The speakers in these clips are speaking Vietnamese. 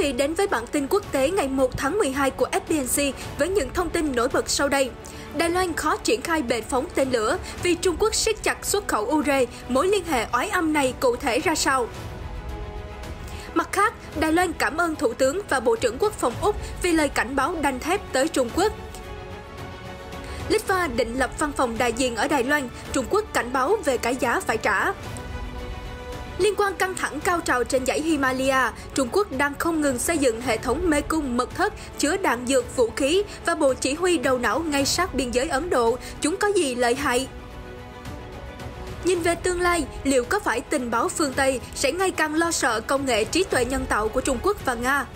vị đến với bản tin quốc tế ngày 1 tháng 12 của FBNC với những thông tin nổi bật sau đây. Đài Loan khó triển khai bệ phóng tên lửa vì Trung Quốc siết chặt xuất khẩu ure, mối liên hệ oái âm này cụ thể ra sao? Mặt khác, Đài Loan cảm ơn Thủ tướng và Bộ trưởng Quốc phòng Úc vì lời cảnh báo đanh thép tới Trung Quốc. Litva định lập văn phòng đại diện ở Đài Loan, Trung Quốc cảnh báo về cái giá phải trả. Liên quan căng thẳng cao trào trên dãy Himalaya, Trung Quốc đang không ngừng xây dựng hệ thống mê cung mật thất chứa đạn dược, vũ khí và bộ chỉ huy đầu não ngay sát biên giới Ấn Độ. Chúng có gì lợi hại? Nhìn về tương lai, liệu có phải tình báo phương Tây sẽ ngày càng lo sợ công nghệ trí tuệ nhân tạo của Trung Quốc và Nga?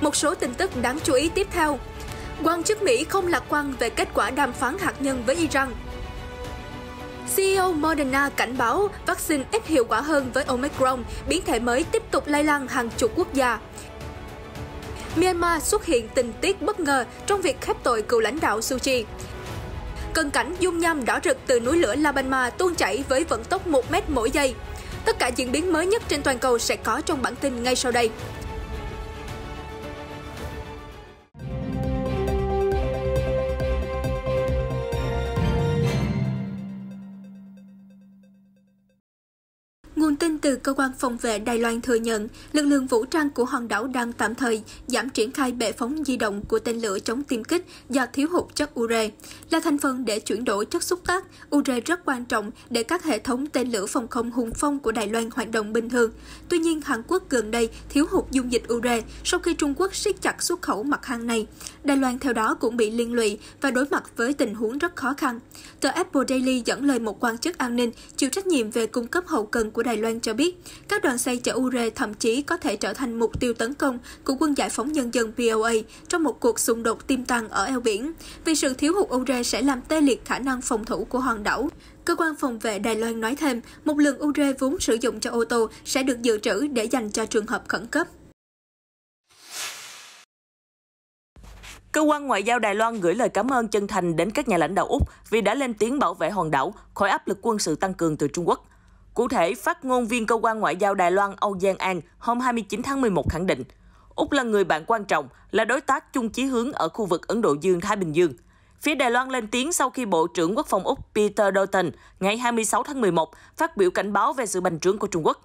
Một số tin tức đáng chú ý tiếp theo. Quan chức Mỹ không lạc quan về kết quả đàm phán hạt nhân với Iran. CEO Moderna cảnh báo vaccine ít hiệu quả hơn với Omicron, biến thể mới tiếp tục lây lan hàng chục quốc gia. Myanmar xuất hiện tình tiết bất ngờ trong việc khép tội cựu lãnh đạo Suu Kyi. Cận cảnh dung nham đỏ rực từ núi lửa La Palma tuôn chảy với vận tốc 1 mét mỗi giây. Tất cả diễn biến mới nhất trên toàn cầu sẽ có trong bản tin ngay sau đây. từ Cơ quan Phòng vệ Đài Loan thừa nhận, lực lượng vũ trang của hòn đảo đang tạm thời giảm triển khai bệ phóng di động của tên lửa chống tiêm kích do thiếu hụt chất ure. Là thành phần để chuyển đổi chất xúc tác, ure rất quan trọng để các hệ thống tên lửa phòng không hùng phong của Đài Loan hoạt động bình thường. Tuy nhiên, Hàn Quốc gần đây thiếu hụt dung dịch ure sau khi Trung Quốc siết chặt xuất khẩu mặt hàng này. Đài Loan theo đó cũng bị liên lụy và đối mặt với tình huống rất khó khăn. Tờ Apple Daily dẫn lời một quan chức an ninh chịu trách nhiệm về cung cấp hậu cần của Đài Loan cho cho biết, các đoàn xe chở ure thậm chí có thể trở thành mục tiêu tấn công của quân giải phóng nhân dân POA trong một cuộc xung đột tiêm tăng ở eo biển, vì sự thiếu hụt ure sẽ làm tê liệt khả năng phòng thủ của hòn đảo. Cơ quan phòng vệ Đài Loan nói thêm, một lượng ure vốn sử dụng cho ô tô sẽ được dự trữ để dành cho trường hợp khẩn cấp. Cơ quan Ngoại giao Đài Loan gửi lời cảm ơn chân thành đến các nhà lãnh đạo Úc vì đã lên tiếng bảo vệ hòn đảo khỏi áp lực quân sự tăng cường từ Trung Quốc. Cụ thể, phát ngôn viên cơ quan ngoại giao Đài Loan Âu Giang An hôm 29 tháng 11 khẳng định, Úc là người bạn quan trọng, là đối tác chung chí hướng ở khu vực Ấn Độ Dương-Thái Bình Dương. Phía Đài Loan lên tiếng sau khi Bộ trưởng Quốc phòng Úc Peter Dutton ngày 26 tháng 11 phát biểu cảnh báo về sự bành trướng của Trung Quốc.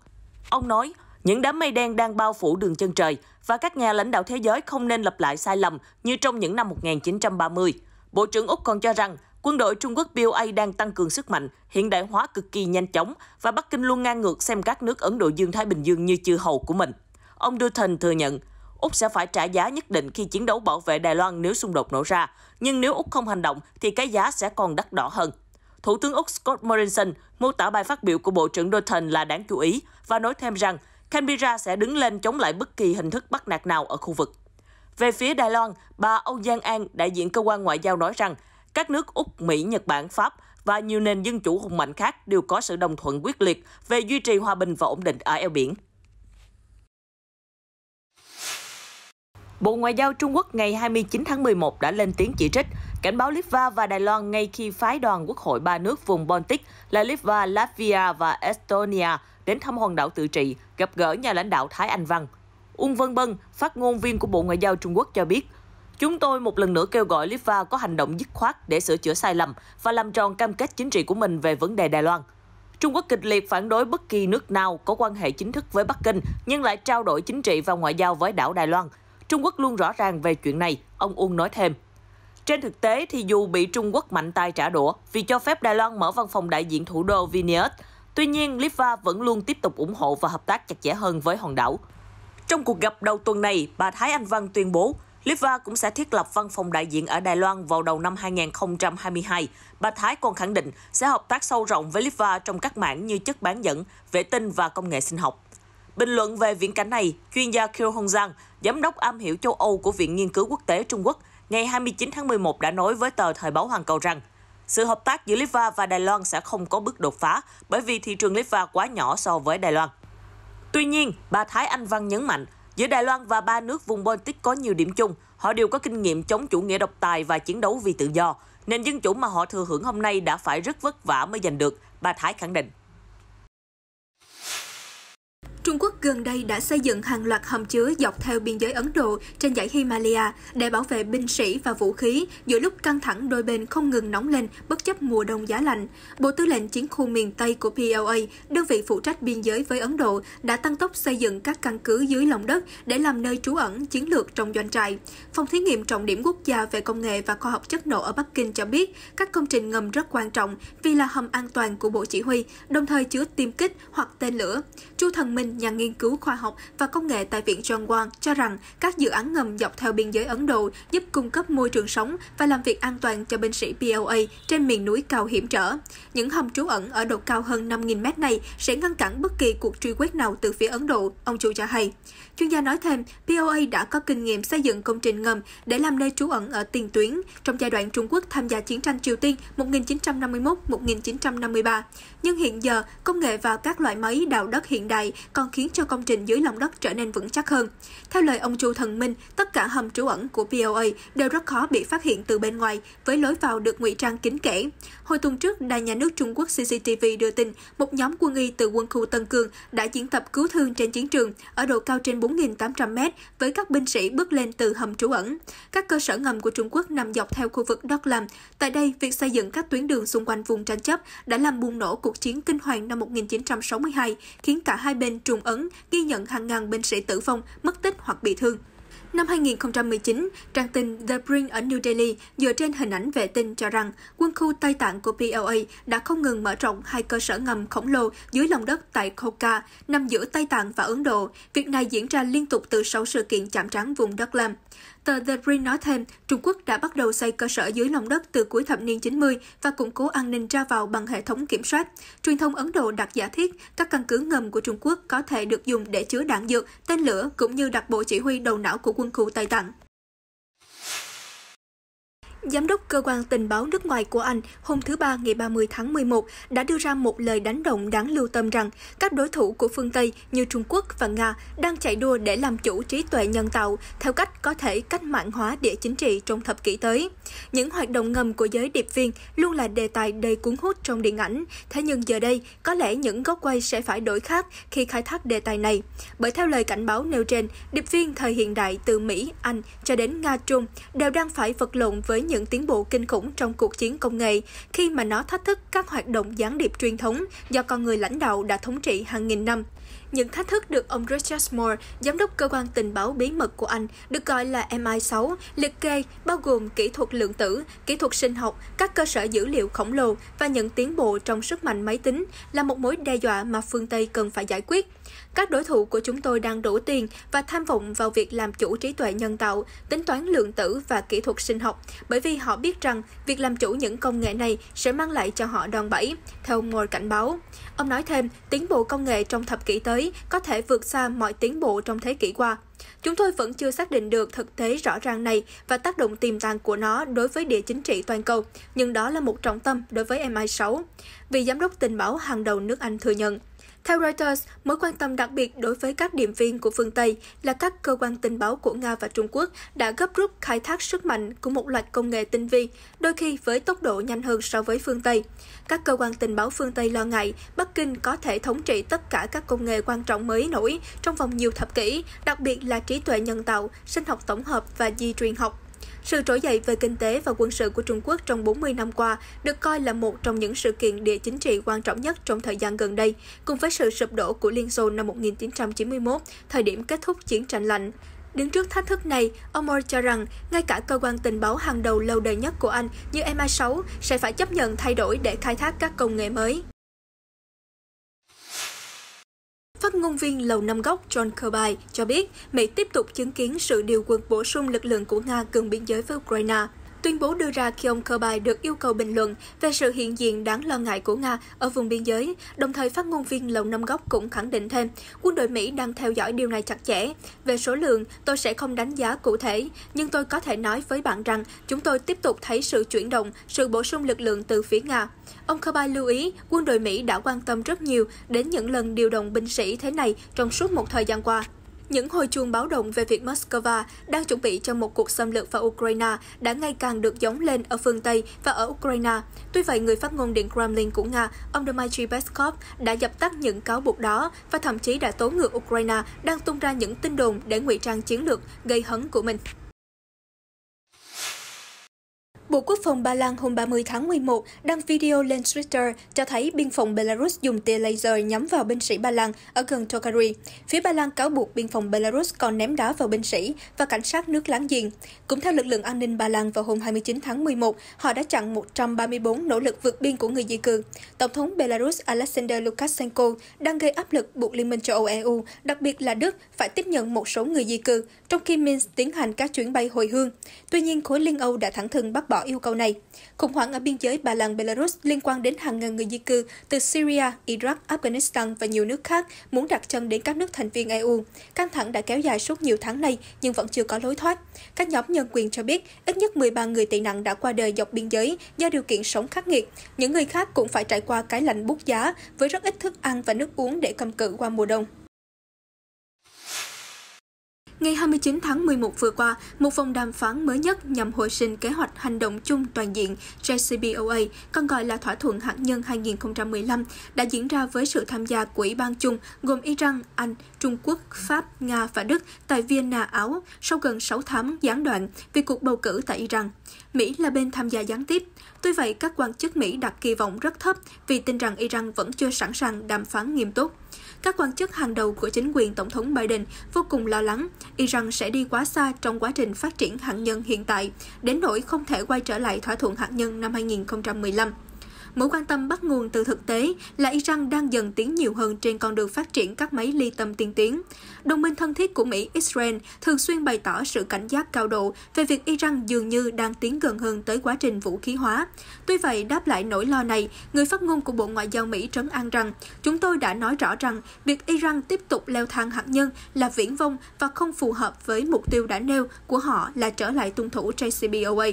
Ông nói, những đám mây đen đang bao phủ đường chân trời và các nhà lãnh đạo thế giới không nên lặp lại sai lầm như trong những năm 1930. Bộ trưởng Úc còn cho rằng quân đội Trung Quốc BOA đang tăng cường sức mạnh, hiện đại hóa cực kỳ nhanh chóng và Bắc Kinh luôn ngang ngược xem các nước Ấn Độ Dương-Thái Bình Dương như chư hầu của mình. Ông Dutton thừa nhận, Úc sẽ phải trả giá nhất định khi chiến đấu bảo vệ Đài Loan nếu xung đột nổ ra, nhưng nếu Úc không hành động thì cái giá sẽ còn đắt đỏ hơn. Thủ tướng Úc Scott Morrison mô tả bài phát biểu của Bộ trưởng Dutton là đáng chú ý và nói thêm rằng Canberra sẽ đứng lên chống lại bất kỳ hình thức bắt nạt nào ở khu vực. Về phía Đài Loan, bà Âu Giang An, đại diện cơ quan ngoại giao nói rằng các nước Úc, Mỹ, Nhật Bản, Pháp và nhiều nền dân chủ hùng mạnh khác đều có sự đồng thuận quyết liệt về duy trì hòa bình và ổn định ở eo biển. Bộ Ngoại giao Trung Quốc ngày 29 tháng 11 đã lên tiếng chỉ trích, cảnh báo Litva và Đài Loan ngay khi phái đoàn quốc hội ba nước vùng Baltic là Litva, Latvia và Estonia đến thăm hòn đảo tự trị, gặp gỡ nhà lãnh đạo Thái Anh Văn. Ung Vân Bân, phát ngôn viên của Bộ Ngoại giao Trung Quốc cho biết, Chúng tôi một lần nữa kêu gọi Litva có hành động dứt khoát để sửa chữa sai lầm và làm tròn cam kết chính trị của mình về vấn đề Đài Loan. Trung Quốc kịch liệt phản đối bất kỳ nước nào có quan hệ chính thức với Bắc Kinh nhưng lại trao đổi chính trị và ngoại giao với đảo Đài Loan. Trung Quốc luôn rõ ràng về chuyện này, ông Uông nói thêm. Trên thực tế thì dù bị Trung Quốc mạnh tay trả đũa vì cho phép Đài Loan mở văn phòng đại diện thủ đô Vilnius, tuy nhiên Litva vẫn luôn tiếp tục ủng hộ và hợp tác chặt chẽ hơn với hòn đảo. Trong cuộc gặp đầu tuần này, bà Thái Anh Văn tuyên bố Litva cũng sẽ thiết lập văn phòng đại diện ở Đài Loan vào đầu năm 2022. Bà Thái còn khẳng định sẽ hợp tác sâu rộng với Litva trong các mảng như chất bán dẫn, vệ tinh và công nghệ sinh học. Bình luận về viễn cảnh này, chuyên gia Kiel Hong Giang, giám đốc am hiểu châu Âu của Viện Nghiên cứu Quốc tế Trung Quốc, ngày 29 tháng 11 đã nói với tờ Thời báo Hoàn Cầu rằng sự hợp tác giữa Litva và Đài Loan sẽ không có bước đột phá bởi vì thị trường Litva quá nhỏ so với Đài Loan. Tuy nhiên, bà Thái Anh Văn nhấn mạnh Giữa Đài Loan và ba nước vùng Baltic có nhiều điểm chung. Họ đều có kinh nghiệm chống chủ nghĩa độc tài và chiến đấu vì tự do. Nền dân chủ mà họ thừa hưởng hôm nay đã phải rất vất vả mới giành được, bà Thái khẳng định. Trung Quốc gần đây đã xây dựng hàng loạt hầm chứa dọc theo biên giới Ấn Độ trên dãy Himalaya để bảo vệ binh sĩ và vũ khí giữa lúc căng thẳng đôi bên không ngừng nóng lên bất chấp mùa đông giá lạnh. Bộ Tư lệnh Chiến khu miền Tây của PLA, đơn vị phụ trách biên giới với Ấn Độ, đã tăng tốc xây dựng các căn cứ dưới lòng đất để làm nơi trú ẩn chiến lược trong doanh trại. Phòng thí nghiệm trọng điểm quốc gia về công nghệ và khoa học chất nổ ở Bắc Kinh cho biết các công trình ngầm rất quan trọng vì là hầm an toàn của bộ chỉ huy, đồng thời chứa tiêm kích hoặc tên lửa. Chu Thần Minh nhà nghiên cứu khoa học và công nghệ tại Viện John Wang cho rằng các dự án ngầm dọc theo biên giới Ấn Độ giúp cung cấp môi trường sống và làm việc an toàn cho binh sĩ PLA trên miền núi cao hiểm trở. Những hầm trú ẩn ở độ cao hơn 5.000 mét này sẽ ngăn cản bất kỳ cuộc truy quét nào từ phía Ấn Độ, ông Chu cho hay. Chuyên gia nói thêm, PLA đã có kinh nghiệm xây dựng công trình ngầm để làm nơi trú ẩn ở tiền tuyến trong giai đoạn Trung Quốc tham gia chiến tranh Triều Tiên 1951-1953. Nhưng hiện giờ, công nghệ và các loại máy đào đất hiện đại còn khiến cho công trình dưới lòng đất trở nên vững chắc hơn. Theo lời ông Chu Thần Minh, tất cả hầm trú ẩn của POA đều rất khó bị phát hiện từ bên ngoài với lối vào được ngụy trang kín kẽ. Hồi tuần trước, Đài Nhà nước Trung Quốc CCTV đưa tin một nhóm quân y từ quân khu Tân Cương đã diễn tập cứu thương trên chiến trường ở độ cao trên 4.800 m với các binh sĩ bước lên từ hầm trú ẩn. Các cơ sở ngầm của Trung Quốc nằm dọc theo khu vực đất Doklam. Tại đây, việc xây dựng các tuyến đường xung quanh vùng tranh chấp đã làm bùng nổ cuộc chiến kinh hoàng năm 1962, khiến cả hai bên trùng ấn, ghi nhận hàng ngàn binh sĩ tử vong, mất tích hoặc bị thương. Năm 2019, trang tin The Brin ở New Delhi dựa trên hình ảnh vệ tinh cho rằng quân khu Tây Tạng của PLA đã không ngừng mở rộng hai cơ sở ngầm khổng lồ dưới lòng đất tại Kolka, nằm giữa Tây Tạng và Ấn Độ. Việc này diễn ra liên tục từ 6 sự kiện chạm trán vùng đất Lam. Tờ The Brin nói thêm, Trung Quốc đã bắt đầu xây cơ sở dưới lòng đất từ cuối thập niên 90 và củng cố an ninh ra vào bằng hệ thống kiểm soát. Truyền thông Ấn Độ đặt giả thiết các căn cứ ngầm của Trung Quốc có thể được dùng để chứa đạn dược, tên lửa cũng như đặt bộ chỉ huy đầu não của quân khu Tây Tạng. Giám đốc cơ quan tình báo nước ngoài của Anh hôm thứ Ba ngày 30 tháng 11 đã đưa ra một lời đánh động đáng lưu tâm rằng các đối thủ của phương Tây như Trung Quốc và Nga đang chạy đua để làm chủ trí tuệ nhân tạo theo cách có thể cách mạng hóa địa chính trị trong thập kỷ tới. Những hoạt động ngầm của giới điệp viên luôn là đề tài đầy cuốn hút trong điện ảnh, thế nhưng giờ đây có lẽ những góc quay sẽ phải đổi khác khi khai thác đề tài này. Bởi theo lời cảnh báo nêu trên, điệp viên thời hiện đại từ Mỹ, Anh cho đến Nga Trung đều đang phải vật lộn với những những tiến bộ kinh khủng trong cuộc chiến công nghệ khi mà nó thách thức các hoạt động gián điệp truyền thống do con người lãnh đạo đã thống trị hàng nghìn năm. Những thách thức được ông Richard Moore, giám đốc cơ quan tình báo bí mật của Anh, được gọi là MI6, liệt kê bao gồm kỹ thuật lượng tử, kỹ thuật sinh học, các cơ sở dữ liệu khổng lồ và những tiến bộ trong sức mạnh máy tính là một mối đe dọa mà phương Tây cần phải giải quyết. Các đối thủ của chúng tôi đang đổ tiền và tham vọng vào việc làm chủ trí tuệ nhân tạo, tính toán lượng tử và kỹ thuật sinh học, bởi vì họ biết rằng việc làm chủ những công nghệ này sẽ mang lại cho họ đòn bẩy, theo ông Moore cảnh báo. Ông nói thêm, tiến bộ công nghệ trong thập kỷ tới có thể vượt xa mọi tiến bộ trong thế kỷ qua. Chúng tôi vẫn chưa xác định được thực tế rõ ràng này và tác động tiềm tàng của nó đối với địa chính trị toàn cầu, nhưng đó là một trọng tâm đối với MI6, vì giám đốc tình báo hàng đầu nước Anh thừa nhận. Theo Reuters, mối quan tâm đặc biệt đối với các điểm viên của phương Tây là các cơ quan tình báo của Nga và Trung Quốc đã gấp rút khai thác sức mạnh của một loạt công nghệ tinh vi, đôi khi với tốc độ nhanh hơn so với phương Tây. Các cơ quan tình báo phương Tây lo ngại Bắc Kinh có thể thống trị tất cả các công nghệ quan trọng mới nổi trong vòng nhiều thập kỷ, đặc biệt là trí tuệ nhân tạo, sinh học tổng hợp và di truyền học. Sự trỗi dậy về kinh tế và quân sự của Trung Quốc trong 40 năm qua được coi là một trong những sự kiện địa chính trị quan trọng nhất trong thời gian gần đây, cùng với sự sụp đổ của Liên Xô năm 1991, thời điểm kết thúc chiến tranh lạnh. Đứng trước thách thức này, ông Moore cho rằng ngay cả cơ quan tình báo hàng đầu lâu đời nhất của Anh như MI6 sẽ phải chấp nhận thay đổi để khai thác các công nghệ mới. Phát ngôn viên Lầu Năm Góc John Kirby cho biết Mỹ tiếp tục chứng kiến sự điều quân bổ sung lực lượng của Nga gần biên giới với Ukraine. Tuyên bố đưa ra khi ông Kirby được yêu cầu bình luận về sự hiện diện đáng lo ngại của Nga ở vùng biên giới, đồng thời phát ngôn viên Lầu Năm Góc cũng khẳng định thêm, quân đội Mỹ đang theo dõi điều này chặt chẽ. Về số lượng, tôi sẽ không đánh giá cụ thể, nhưng tôi có thể nói với bạn rằng chúng tôi tiếp tục thấy sự chuyển động, sự bổ sung lực lượng từ phía Nga. Ông Kirby lưu ý, quân đội Mỹ đã quan tâm rất nhiều đến những lần điều động binh sĩ thế này trong suốt một thời gian qua. Những hồi chuông báo động về việc Moscow đang chuẩn bị cho một cuộc xâm lược vào Ukraine đã ngày càng được gióng lên ở phương Tây và ở Ukraine. Tuy vậy, người phát ngôn Điện Kremlin của Nga, ông Dmitry Peskov, đã dập tắt những cáo buộc đó và thậm chí đã tố ngược Ukraine đang tung ra những tin đồn để ngụy trang chiến lược gây hấn của mình. Bộ Quốc phòng Ba Lan hôm 30 tháng 11 đăng video lên Twitter cho thấy biên phòng Belarus dùng tia laser nhắm vào binh sĩ Ba Lan ở gần Tokarev. Phía Ba Lan cáo buộc biên phòng Belarus còn ném đá vào binh sĩ và cảnh sát nước láng giềng. Cũng theo lực lượng an ninh Ba Lan vào hôm 29 tháng 11, họ đã chặn 134 nỗ lực vượt biên của người di cư. Tổng thống Belarus Alexander Lukashenko đang gây áp lực buộc Liên minh châu Âu EU, đặc biệt là Đức, phải tiếp nhận một số người di cư, trong khi Minsk tiến hành các chuyến bay hồi hương. Tuy nhiên, khối Liên Âu đã thẳng thừng bác bỏ bỏ yêu cầu này. Khủng hoảng ở biên giới Ba Lan Belarus liên quan đến hàng ngàn người di cư từ Syria, Iraq, Afghanistan và nhiều nước khác muốn đặt chân đến các nước thành viên EU. Căng thẳng đã kéo dài suốt nhiều tháng nay nhưng vẫn chưa có lối thoát. Các nhóm nhân quyền cho biết ít nhất 13 người tị nạn đã qua đời dọc biên giới do điều kiện sống khắc nghiệt. Những người khác cũng phải trải qua cái lạnh bút giá với rất ít thức ăn và nước uống để cầm cự qua mùa đông. Ngày 29 tháng 11 vừa qua, một vòng đàm phán mới nhất nhằm hồi sinh kế hoạch hành động chung toàn diện JCPOA, còn gọi là thỏa thuận hạt nhân 2015, đã diễn ra với sự tham gia của Ủy ban chung gồm Iran, Anh, Trung Quốc, Pháp, Nga và Đức tại Vienna, Áo sau gần 6 tháng gián đoạn vì cuộc bầu cử tại Iran. Mỹ là bên tham gia gián tiếp. Tuy vậy, các quan chức Mỹ đặt kỳ vọng rất thấp vì tin rằng Iran vẫn chưa sẵn sàng đàm phán nghiêm túc. Các quan chức hàng đầu của chính quyền Tổng thống Biden vô cùng lo lắng Iran sẽ đi quá xa trong quá trình phát triển hạt nhân hiện tại, đến nỗi không thể quay trở lại thỏa thuận hạt nhân năm 2015. Mối quan tâm bắt nguồn từ thực tế là Iran đang dần tiến nhiều hơn trên con đường phát triển các máy ly tâm tiên tiến. Đồng minh thân thiết của Mỹ, Israel, thường xuyên bày tỏ sự cảnh giác cao độ về việc Iran dường như đang tiến gần hơn tới quá trình vũ khí hóa. Tuy vậy, đáp lại nỗi lo này, người phát ngôn của Bộ Ngoại giao Mỹ trấn an rằng, chúng tôi đã nói rõ rằng việc Iran tiếp tục leo thang hạt nhân là viễn vông và không phù hợp với mục tiêu đã nêu của họ là trở lại tuân thủ JCPOA.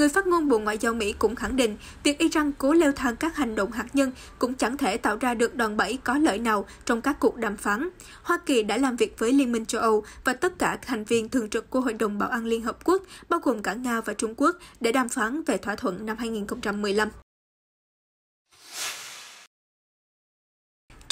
Người phát ngôn Bộ Ngoại giao Mỹ cũng khẳng định việc Iran cố leo thang các hành động hạt nhân cũng chẳng thể tạo ra được đòn bẩy có lợi nào trong các cuộc đàm phán. Hoa Kỳ đã làm việc với Liên minh châu Âu và tất cả thành viên thường trực của Hội đồng Bảo an Liên Hợp Quốc, bao gồm cả Nga và Trung Quốc, để đàm phán về thỏa thuận năm 2015.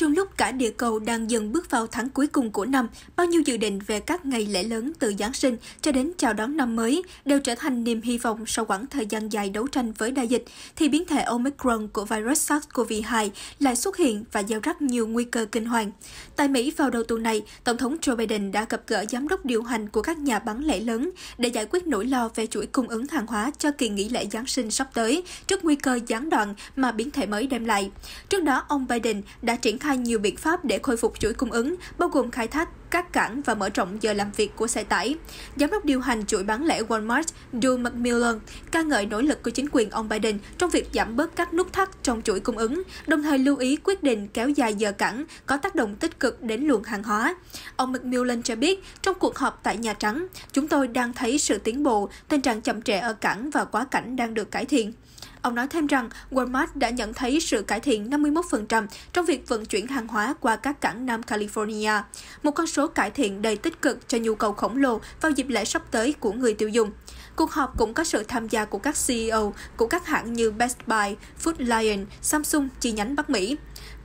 Trong lúc cả địa cầu đang dần bước vào tháng cuối cùng của năm, bao nhiêu dự định về các ngày lễ lớn từ Giáng sinh cho đến chào đón năm mới đều trở thành niềm hy vọng sau quãng thời gian dài đấu tranh với đại dịch, thì biến thể Omicron của virus SARS-CoV-2 lại xuất hiện và gieo rắc nhiều nguy cơ kinh hoàng. Tại Mỹ vào đầu tuần này, Tổng thống Joe Biden đã gặp gỡ giám đốc điều hành của các nhà bán lẻ lớn để giải quyết nỗi lo về chuỗi cung ứng hàng hóa cho kỳ nghỉ lễ Giáng sinh sắp tới trước nguy cơ gián đoạn mà biến thể mới đem lại. Trước đó, ông Biden đã triển khai khai nhiều biện pháp để khôi phục chuỗi cung ứng, bao gồm khai thác các cảng và mở rộng giờ làm việc của xe tải. Giám đốc điều hành chuỗi bán lẻ Walmart, Drew McMillan, ca ngợi nỗ lực của chính quyền ông Biden trong việc giảm bớt các nút thắt trong chuỗi cung ứng, đồng thời lưu ý quyết định kéo dài giờ cảng có tác động tích cực đến luồng hàng hóa. Ông McMillan cho biết, trong cuộc họp tại Nhà Trắng, chúng tôi đang thấy sự tiến bộ, tình trạng chậm trễ ở cảng và quá cảnh đang được cải thiện. Ông nói thêm rằng Walmart đã nhận thấy sự cải thiện 51% trong việc vận chuyển hàng hóa qua các cảng Nam California, một con số cải thiện đầy tích cực cho nhu cầu khổng lồ vào dịp lễ sắp tới của người tiêu dùng. Cuộc họp cũng có sự tham gia của các CEO của các hãng như Best Buy, Food Lion, Samsung chi nhánh Bắc Mỹ.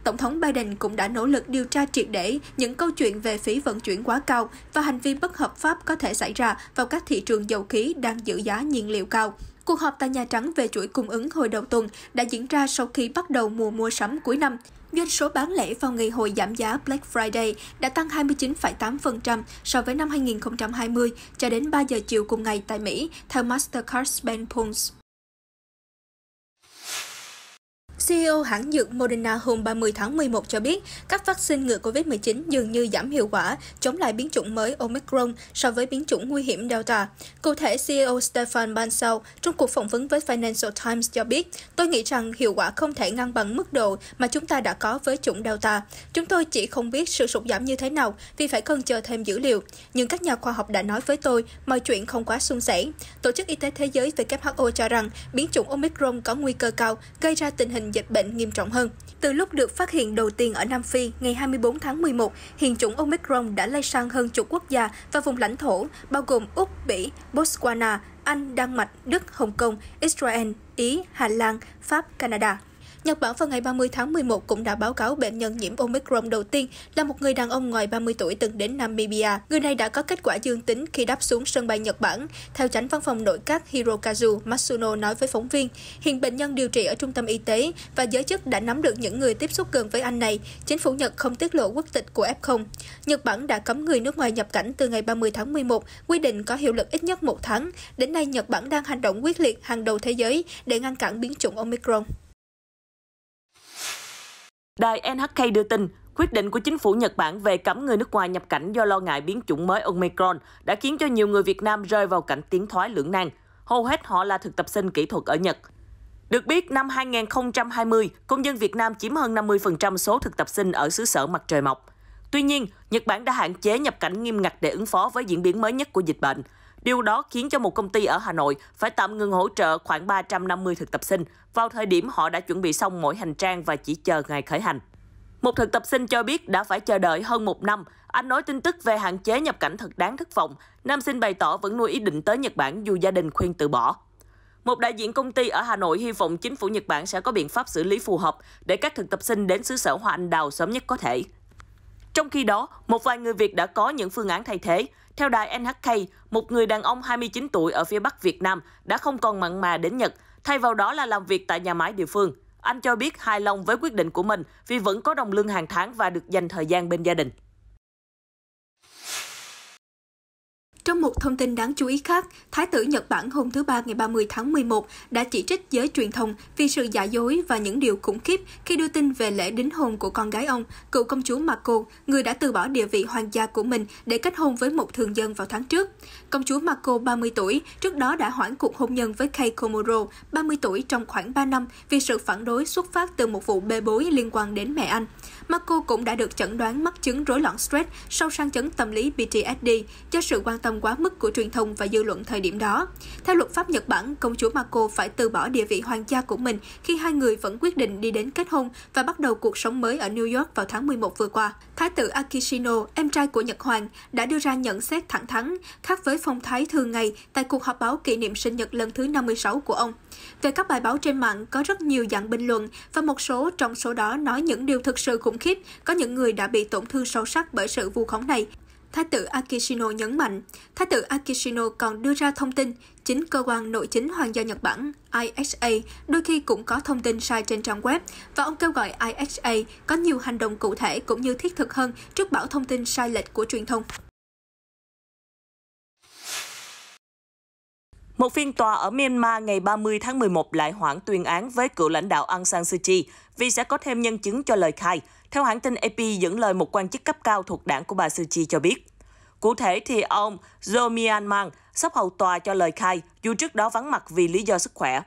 Tổng thống Biden cũng đã nỗ lực điều tra triệt để những câu chuyện về phí vận chuyển quá cao và hành vi bất hợp pháp có thể xảy ra vào các thị trường dầu khí đang giữ giá nhiên liệu cao. Cuộc họp tại Nhà Trắng về chuỗi cung ứng hồi đầu tuần đã diễn ra sau khi bắt đầu mùa mua sắm cuối năm. Doanh số bán lẻ vào ngày hội giảm giá Black Friday đã tăng 29,8% so với năm 2020 cho đến 3 giờ chiều cùng ngày tại Mỹ, theo Mastercard Spend Pulse. CEO hãng dược Moderna hôm 30 tháng 11 cho biết, các vaccine ngừa COVID-19 dường như giảm hiệu quả chống lại biến chủng mới Omicron so với biến chủng nguy hiểm Delta. Cụ thể, CEO Stefan Bansal trong cuộc phỏng vấn với Financial Times cho biết, tôi nghĩ rằng hiệu quả không thể ngăn bằng mức độ mà chúng ta đã có với chủng Delta. Chúng tôi chỉ không biết sự sụt giảm như thế nào vì phải cần chờ thêm dữ liệu. Nhưng các nhà khoa học đã nói với tôi mọi chuyện không quá suôn sẻ. Tổ chức Y tế Thế giới WHO cho rằng biến chủng Omicron có nguy cơ cao gây ra tình hình dịch bệnh nghiêm trọng hơn. Từ lúc được phát hiện đầu tiên ở Nam Phi ngày 24 tháng 11, hiện chủng Omicron đã lây sang hơn chục quốc gia và vùng lãnh thổ, bao gồm Úc, Bỉ, Botswana, Anh, Đan Mạch, Đức, Hồng Kông, Israel, Ý, Hà Lan, Pháp, Canada. Nhật Bản vào ngày 30 tháng 11 cũng đã báo cáo bệnh nhân nhiễm Omicron đầu tiên là một người đàn ông ngoài 30 tuổi từng đến Namibia. Người này đã có kết quả dương tính khi đáp xuống sân bay Nhật Bản. Theo tránh văn phòng nội các Hirokazu Matsuno nói với phóng viên, hiện bệnh nhân điều trị ở trung tâm y tế và giới chức đã nắm được những người tiếp xúc gần với anh này. Chính phủ Nhật không tiết lộ quốc tịch của F0. Nhật Bản đã cấm người nước ngoài nhập cảnh từ ngày 30 tháng 11, quy định có hiệu lực ít nhất một tháng. Đến nay, Nhật Bản đang hành động quyết liệt hàng đầu thế giới để ngăn cản biến chủng Omicron. Đài NHK đưa tin, quyết định của chính phủ Nhật Bản về cấm người nước ngoài nhập cảnh do lo ngại biến chủng mới Omicron đã khiến cho nhiều người Việt Nam rơi vào cảnh tiến thoái lưỡng nan. Hầu hết họ là thực tập sinh kỹ thuật ở Nhật. Được biết, năm 2020, công dân Việt Nam chiếm hơn 50% số thực tập sinh ở xứ sở mặt trời mọc. Tuy nhiên, Nhật Bản đã hạn chế nhập cảnh nghiêm ngặt để ứng phó với diễn biến mới nhất của dịch bệnh. Điều đó khiến cho một công ty ở Hà Nội phải tạm ngừng hỗ trợ khoảng 350 thực tập sinh vào thời điểm họ đã chuẩn bị xong mỗi hành trang và chỉ chờ ngày khởi hành. Một thực tập sinh cho biết đã phải chờ đợi hơn một năm. Anh nói tin tức về hạn chế nhập cảnh thật đáng thất vọng. Nam sinh bày tỏ vẫn nuôi ý định tới Nhật Bản dù gia đình khuyên từ bỏ. Một đại diện công ty ở Hà Nội hy vọng chính phủ Nhật Bản sẽ có biện pháp xử lý phù hợp để các thực tập sinh đến xứ sở hoa anh đào sớm nhất có thể. Trong khi đó, một vài người Việt đã có những phương án thay thế. Theo đài NHK, một người đàn ông 29 tuổi ở phía Bắc Việt Nam đã không còn mặn mà đến Nhật, thay vào đó là làm việc tại nhà máy địa phương. Anh cho biết hài lòng với quyết định của mình vì vẫn có đồng lương hàng tháng và được dành thời gian bên gia đình. Trong một thông tin đáng chú ý khác, Thái tử Nhật Bản hôm thứ Ba ngày 30 tháng 11 đã chỉ trích giới truyền thông vì sự giả dối và những điều khủng khiếp khi đưa tin về lễ đính hôn của con gái ông, cựu công chúa Mako, người đã từ bỏ địa vị hoàng gia của mình để kết hôn với một thường dân vào tháng trước. Công chúa Mako, 30 tuổi, trước đó đã hoãn cuộc hôn nhân với Kei Komuro, 30 tuổi trong khoảng 3 năm vì sự phản đối xuất phát từ một vụ bê bối liên quan đến mẹ anh. Marco cũng đã được chẩn đoán mắc chứng rối loạn stress sau sang chấn tâm lý PTSD do sự quan tâm quá mức của truyền thông và dư luận thời điểm đó. Theo luật pháp Nhật Bản, công chúa Marco phải từ bỏ địa vị hoàng gia của mình khi hai người vẫn quyết định đi đến kết hôn và bắt đầu cuộc sống mới ở New York vào tháng 11 vừa qua. Thái tử Akishino, em trai của Nhật Hoàng, đã đưa ra nhận xét thẳng thắn, khác với phong thái thường ngày tại cuộc họp báo kỷ niệm sinh nhật lần thứ 56 của ông. Về các bài báo trên mạng, có rất nhiều dạng bình luận và một số trong số đó nói những điều thực sự khủng khiếp, có những người đã bị tổn thương sâu sắc bởi sự vu khống này. Thái tử Akishino nhấn mạnh, Thái tử Akishino còn đưa ra thông tin chính cơ quan nội chính hoàng gia Nhật Bản isa đôi khi cũng có thông tin sai trên trang web và ông kêu gọi isa có nhiều hành động cụ thể cũng như thiết thực hơn trước bão thông tin sai lệch của truyền thông. Một phiên tòa ở Myanmar ngày 30 tháng 11 lại hoãn tuyên án với cựu lãnh đạo Aung San Suu Kyi vì sẽ có thêm nhân chứng cho lời khai, theo hãng tin AP dẫn lời một quan chức cấp cao thuộc đảng của bà Suu Kyi cho biết. Cụ thể thì ông Zomian Mang sắp hầu tòa cho lời khai dù trước đó vắng mặt vì lý do sức khỏe.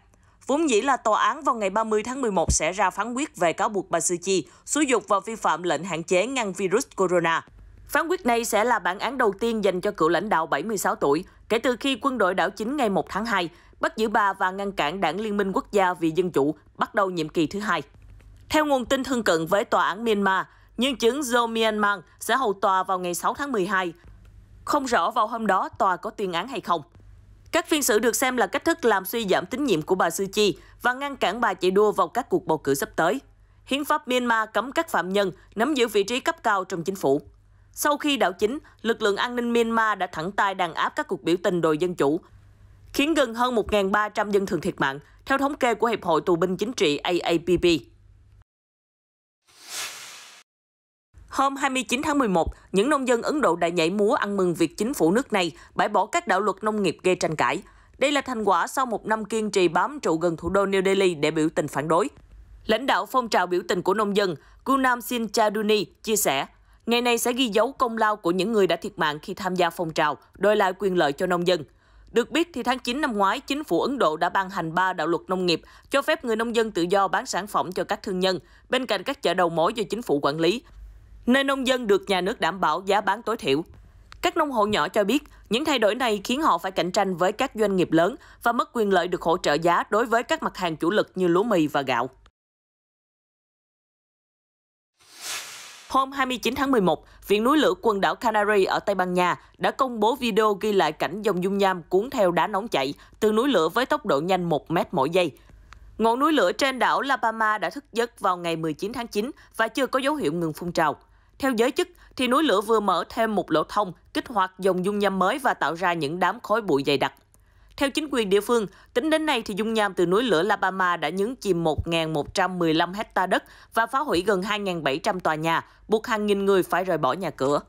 Vốn dĩ là tòa án vào ngày 30 tháng 11 sẽ ra phán quyết về cáo buộc bà Suu Kyi xúi dục và vi phạm lệnh hạn chế ngăn virus corona. Phán quyết này sẽ là bản án đầu tiên dành cho cựu lãnh đạo 76 tuổi kể từ khi quân đội đảo chính ngày 1 tháng 2 bắt giữ bà và ngăn cản đảng Liên minh Quốc gia vì Dân chủ bắt đầu nhiệm kỳ thứ hai. Theo nguồn tin thân cận với tòa án Myanmar, nhân chứng Jo Myanmar sẽ hầu tòa vào ngày 6 tháng 12. Không rõ vào hôm đó tòa có tuyên án hay không. Các phiên xử được xem là cách thức làm suy giảm tín nhiệm của bà Suu Kyi và ngăn cản bà chạy đua vào các cuộc bầu cử sắp tới. Hiến pháp Myanmar cấm các phạm nhân nắm giữ vị trí cấp cao trong chính phủ. Sau khi đảo chính, lực lượng an ninh Myanmar đã thẳng tay đàn áp các cuộc biểu tình đòi dân chủ, khiến gần hơn 1.300 dân thường thiệt mạng, theo thống kê của Hiệp hội Tù binh Chính trị AAPP. Hôm 29 tháng 11, những nông dân Ấn Độ đã nhảy múa ăn mừng việc chính phủ nước này bãi bỏ các đạo luật nông nghiệp gây tranh cãi. Đây là thành quả sau một năm kiên trì bám trụ gần thủ đô New Delhi để biểu tình phản đối. Lãnh đạo phong trào biểu tình của nông dân Gunam Singh Chaduni chia sẻ, Ngày này sẽ ghi dấu công lao của những người đã thiệt mạng khi tham gia phong trào, đòi lại quyền lợi cho nông dân. Được biết thì tháng 9 năm ngoái, chính phủ Ấn Độ đã ban hành 3 đạo luật nông nghiệp cho phép người nông dân tự do bán sản phẩm cho các thương nhân bên cạnh các chợ đầu mối do chính phủ quản lý, nơi nông dân được nhà nước đảm bảo giá bán tối thiểu. Các nông hộ nhỏ cho biết, những thay đổi này khiến họ phải cạnh tranh với các doanh nghiệp lớn và mất quyền lợi được hỗ trợ giá đối với các mặt hàng chủ lực như lúa mì và gạo. Hôm 29 tháng 11, Viện núi lửa quần đảo Canary ở Tây Ban Nha đã công bố video ghi lại cảnh dòng dung nham cuốn theo đá nóng chảy từ núi lửa với tốc độ nhanh 1 mét mỗi giây. Ngọn núi lửa trên đảo La Palma đã thức giấc vào ngày 19 tháng 9 và chưa có dấu hiệu ngừng phun trào. Theo giới chức, thì núi lửa vừa mở thêm một lỗ thông, kích hoạt dòng dung nham mới và tạo ra những đám khói bụi dày đặc. Theo chính quyền địa phương, tính đến nay thì dung nham từ núi lửa La đã nhấn chìm 1.115 hecta đất và phá hủy gần 2.700 tòa nhà, buộc hàng nghìn người phải rời bỏ nhà cửa.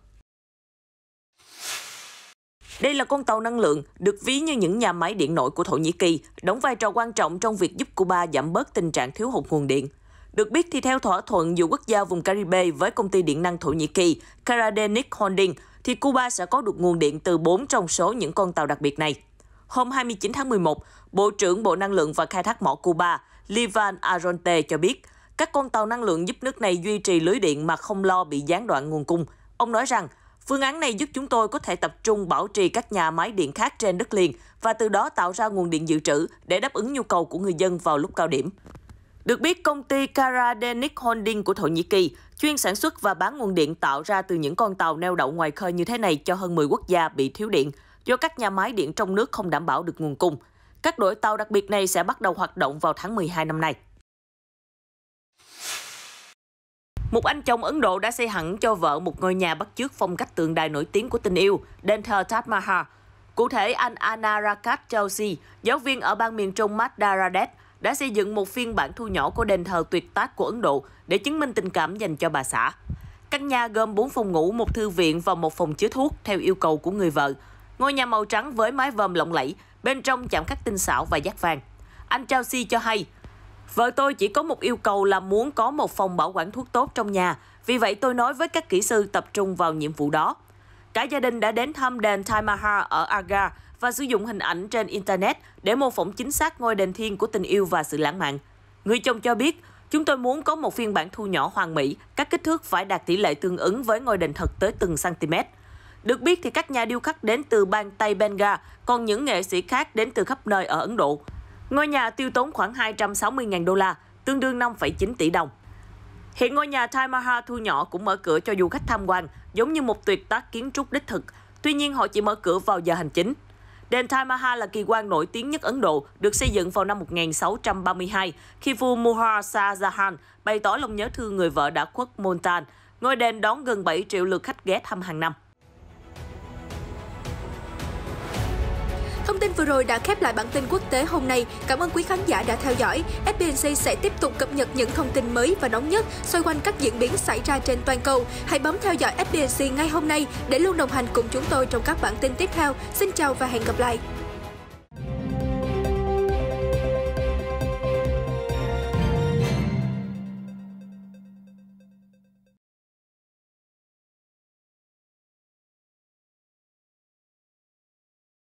Đây là con tàu năng lượng được ví như những nhà máy điện nổi của Thổ Nhĩ Kỳ, đóng vai trò quan trọng trong việc giúp Cuba giảm bớt tình trạng thiếu hụt nguồn điện. Được biết thì theo thỏa thuận giữa quốc gia vùng Caribe với công ty điện năng Thổ Nhĩ Kỳ Caradenic Holding, thì Cuba sẽ có được nguồn điện từ 4 trong số những con tàu đặc biệt này hôm 29 tháng 11, Bộ trưởng Bộ Năng lượng và Khai thác mỏ Cuba Livan Aronte cho biết, các con tàu năng lượng giúp nước này duy trì lưới điện mà không lo bị gián đoạn nguồn cung. Ông nói rằng, phương án này giúp chúng tôi có thể tập trung bảo trì các nhà máy điện khác trên đất liền và từ đó tạo ra nguồn điện dự trữ để đáp ứng nhu cầu của người dân vào lúc cao điểm. Được biết, công ty Karadenic Holding của Thổ Nhĩ Kỳ chuyên sản xuất và bán nguồn điện tạo ra từ những con tàu neo đậu ngoài khơi như thế này cho hơn 10 quốc gia bị thiếu điện – do các nhà máy điện trong nước không đảm bảo được nguồn cung. Các đội tàu đặc biệt này sẽ bắt đầu hoạt động vào tháng 12 năm nay. Một anh chồng Ấn Độ đã xây hẳn cho vợ một ngôi nhà bắt chước phong cách tượng đài nổi tiếng của tình yêu, đền thờ Taj Mahal. Cụ thể, anh Anarakat Chelsea, giáo viên ở bang miền trung Madhya Pradesh, đã xây dựng một phiên bản thu nhỏ của đền thờ tuyệt tác của Ấn Độ để chứng minh tình cảm dành cho bà xã. Căn nhà gồm 4 phòng ngủ, một thư viện và một phòng chứa thuốc theo yêu cầu của người vợ, Ngôi nhà màu trắng với mái vòm lộng lẫy, bên trong chạm khắc tinh xảo và giác vàng. Anh Chelsea cho hay, Vợ tôi chỉ có một yêu cầu là muốn có một phòng bảo quản thuốc tốt trong nhà, vì vậy tôi nói với các kỹ sư tập trung vào nhiệm vụ đó. Cả gia đình đã đến thăm đền Taj Mahal ở Agra và sử dụng hình ảnh trên Internet để mô phỏng chính xác ngôi đền thiên của tình yêu và sự lãng mạn. Người chồng cho biết, chúng tôi muốn có một phiên bản thu nhỏ hoàn mỹ, các kích thước phải đạt tỷ lệ tương ứng với ngôi đền thật tới từng cm. Được biết thì các nhà điêu khắc đến từ bang Tây Bengal, còn những nghệ sĩ khác đến từ khắp nơi ở Ấn Độ. Ngôi nhà tiêu tốn khoảng 260.000 đô la, tương đương 5,9 tỷ đồng. Hiện ngôi nhà Taj Mahal thu nhỏ cũng mở cửa cho du khách tham quan, giống như một tuyệt tác kiến trúc đích thực. Tuy nhiên họ chỉ mở cửa vào giờ hành chính. Đền Taj Mahal là kỳ quan nổi tiếng nhất Ấn Độ, được xây dựng vào năm 1632 khi vua Muhammad Shah Jahan bày tỏ lòng nhớ thương người vợ đã khuất Multan. Ngôi đền đón gần 7 triệu lượt khách ghé thăm hàng năm. tin vừa rồi đã khép lại bản tin quốc tế hôm nay. Cảm ơn quý khán giả đã theo dõi. FBNC sẽ tiếp tục cập nhật những thông tin mới và nóng nhất xoay quanh các diễn biến xảy ra trên toàn cầu. Hãy bấm theo dõi FBNC ngay hôm nay để luôn đồng hành cùng chúng tôi trong các bản tin tiếp theo. Xin chào và hẹn gặp lại.